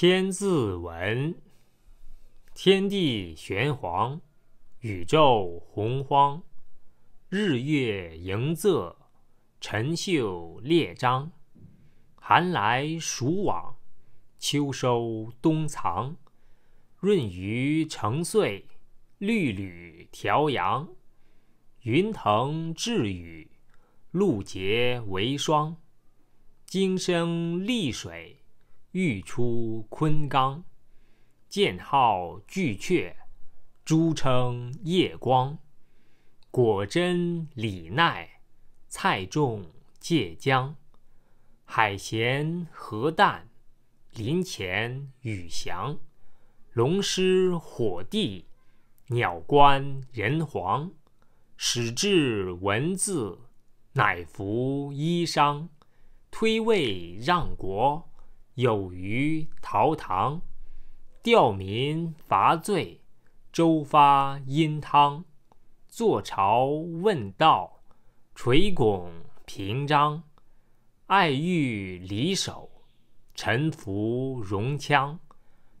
千字文：天地玄黄，宇宙洪荒。日月盈仄，辰宿列张。寒来暑往，秋收冬藏。闰余成岁，律吕调阳。云腾致雨，露结为霜。金生丽水。欲出昆冈，剑号巨阙，珠称夜光。果真李奈，菜重芥姜。海咸河淡，鳞潜羽翔。龙师火帝，鸟官人皇。始制文字，乃服衣裳，推位让国。有余陶唐，吊民伐罪；周发殷汤，坐朝问道，垂拱平章。爱欲离首，臣服戎羌，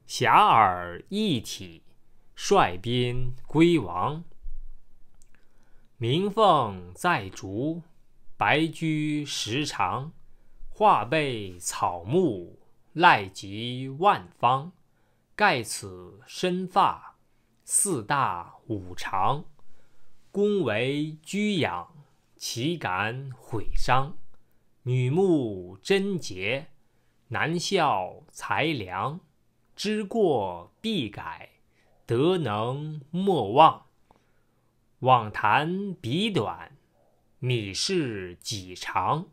遐迩一体，率宾归王。鸣凤在竹，白驹时长，化被草木。赖及万方，盖此身发，四大五常，恭惟居养，岂敢毁伤？女慕贞洁，男效才良。知过必改，得能莫忘。罔谈彼短，米事己长。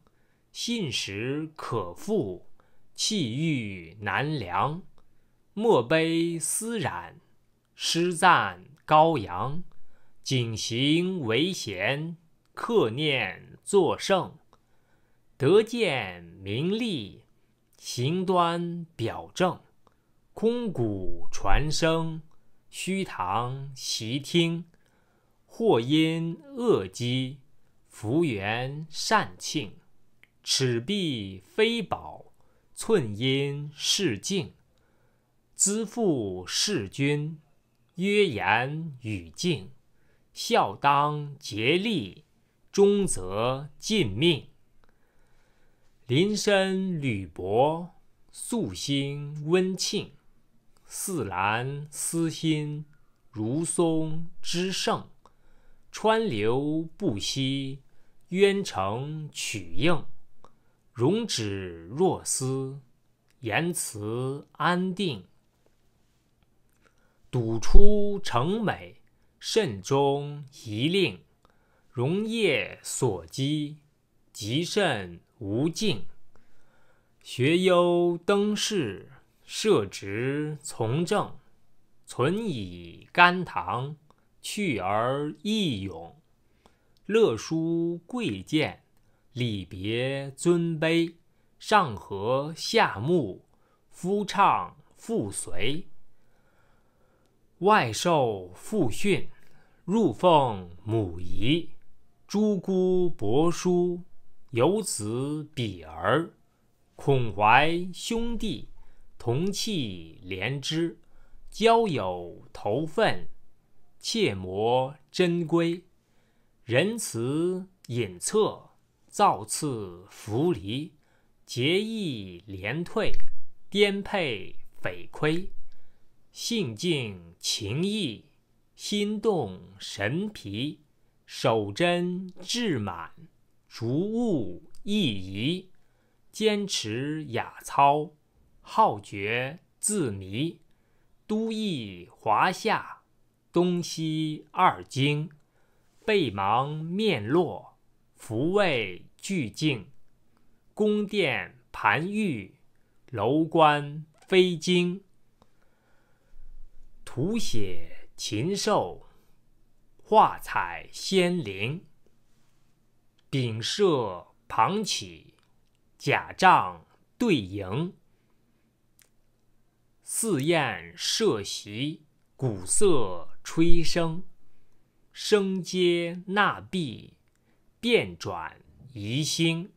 信实可复。气欲难量，墨悲丝染，诗赞羔羊，景行维贤，克念作圣，得见名利，行端表正，空谷传声，虚堂习听，或因恶积，福缘善庆，尺璧非宝。寸阴是竞，资父事君，曰严与敬；孝当竭力，忠则尽命。临深履薄，素心温庆；似兰思心，如松之盛。川流不息，渊成取应。容止若思，言辞安定。笃出诚美，慎终遗令。荣业所积，极甚无尽。学优登仕，设职从政。存以甘棠，去而益勇。乐书贵贱。礼别尊卑，上和下睦，夫唱妇随。外受父训，入奉母仪。诸姑伯叔，有子比儿。孔怀兄弟，同气连枝。交友投分，切磨珍规。仁慈隐恻。造次弗离，节义连退，颠沛匪亏，性静情逸，心动神疲，守真志满，逐物意移，坚持雅操，好觉自迷，都邑华夏，东西二京，背芒面落，福位。俱静，宫殿盘玉，楼观飞惊。图写禽兽，画彩仙灵。丙舍旁启，甲帐对楹。四筵设席，鼓瑟吹笙。声皆纳壁，变转。宜兴，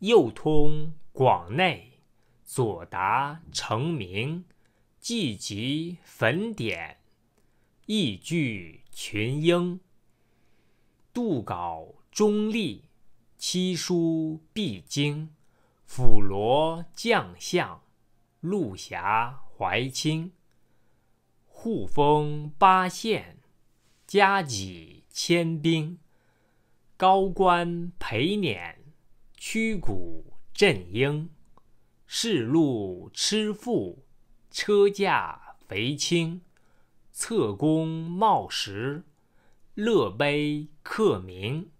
右通广内，左达成名，既集坟典，亦聚群英。杜稿中隶，七书必经，辅罗将相，陆侠怀清。护封八县，加己千兵。高官陪辇，屈谷振缨；侍路痴妇，车驾肥轻。侧功冒石，乐碑刻名。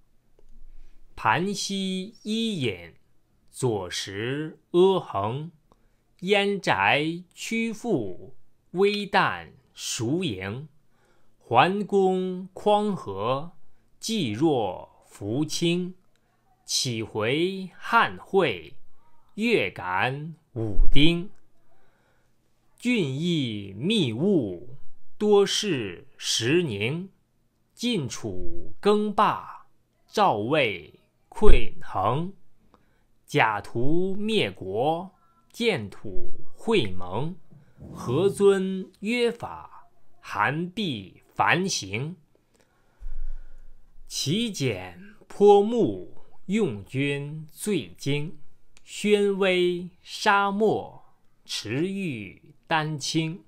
盘膝伊尹，左石阿衡；燕宅屈复，微旦孰盈？桓公匡和，季若。福清，岂回汉会？越感武丁，俊逸密务多事时宁。晋楚更霸，赵魏窥衡。假途灭国，建土会盟。何尊约法，韩必繁行。其简泼墨，用君最精；宣威沙漠，驰誉丹青。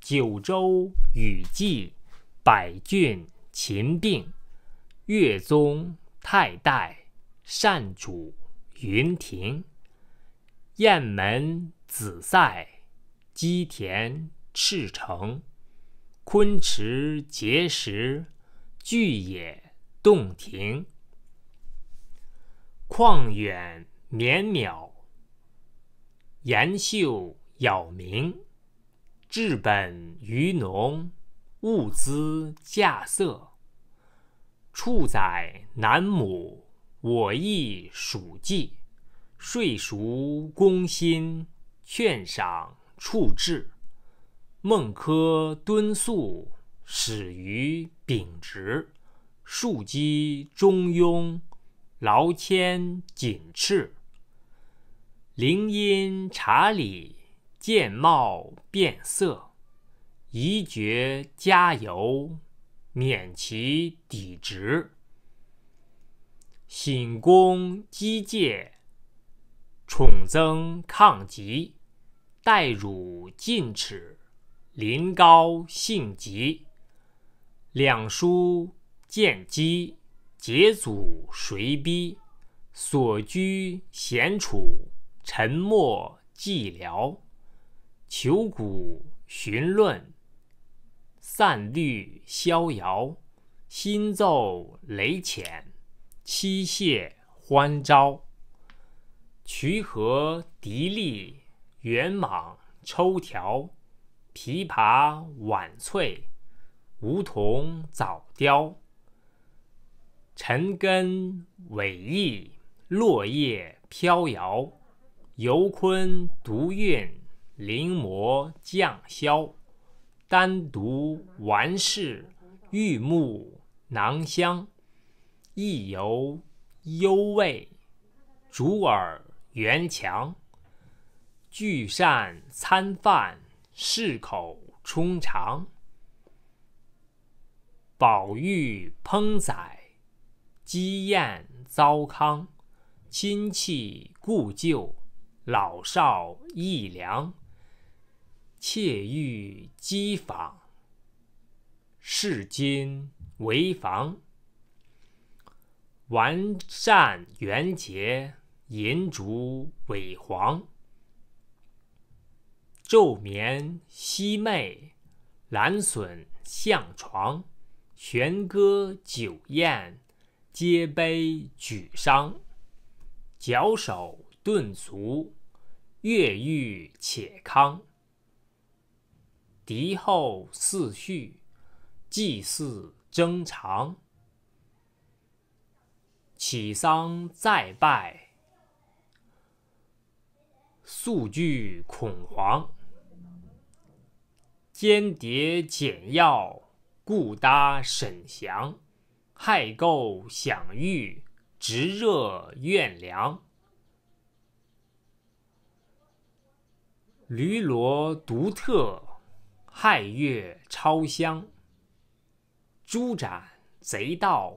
九州雨霁百郡秦并。越宗太代，善主云亭；雁门紫塞，鸡田赤城。昆池碣石，巨野。洞庭，旷远绵渺，岩秀杳冥。至本于农，务资稼穑。畜宰南母，我亦属稷。岁熟公心，劝赏处陟。孟轲敦素，始于秉直。庶积中庸，劳谦谨斥，聆音察理，见貌变色，宜觉加油，免其抵直，醒公积戒，宠增抗疾，待汝近尺，临高兴急，两书见机解阻随逼所居闲处，沉默寂寥。求古寻论，散律逍遥。心奏雷浅，妻谢欢招。渠河笛砺，圆蟒抽条。琵琶晚翠，梧桐早凋。尘根委翳，落叶飘摇。游昆独韵，临摹降霄。丹独玩世，玉木囊香。意游幽味，竹耳圆墙。聚善餐饭，适口充肠。宝玉烹宰。积宴糟糠，亲戚故旧，老少异良，窃欲讥访，视今为防。完善元节，银烛萎黄。昼眠夕寐，兰笋向床，弦歌酒宴。皆悲沮伤，矫首顿足，越狱且康。敌后四续，祭祀征长。起丧再拜，宿惧恐慌。间谍简要，故答沈祥。害垢享誉，直热怨凉。驴骡独特，亥月超香。猪斩贼盗，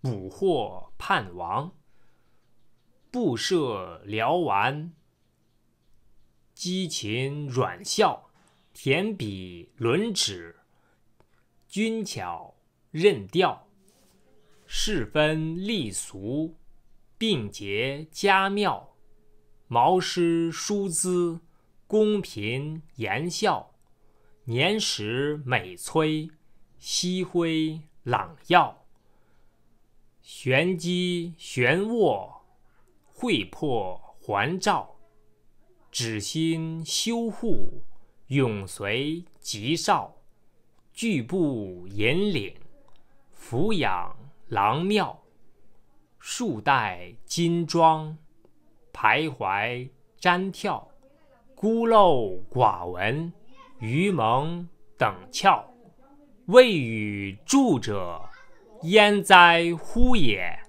捕获叛王。布设辽丸，激禽软笑，舔笔轮指，均巧任调。世分立俗，并结家庙。毛师书姿，公平言笑。年时美催，夕辉朗耀。玄机漩涡，惠魄环照。止心修护，永随吉少，拒不引领，俯仰。郎庙，束带金装，徘徊瞻眺，孤陋寡闻，愚蒙等窍，未与注者焉哉乎也。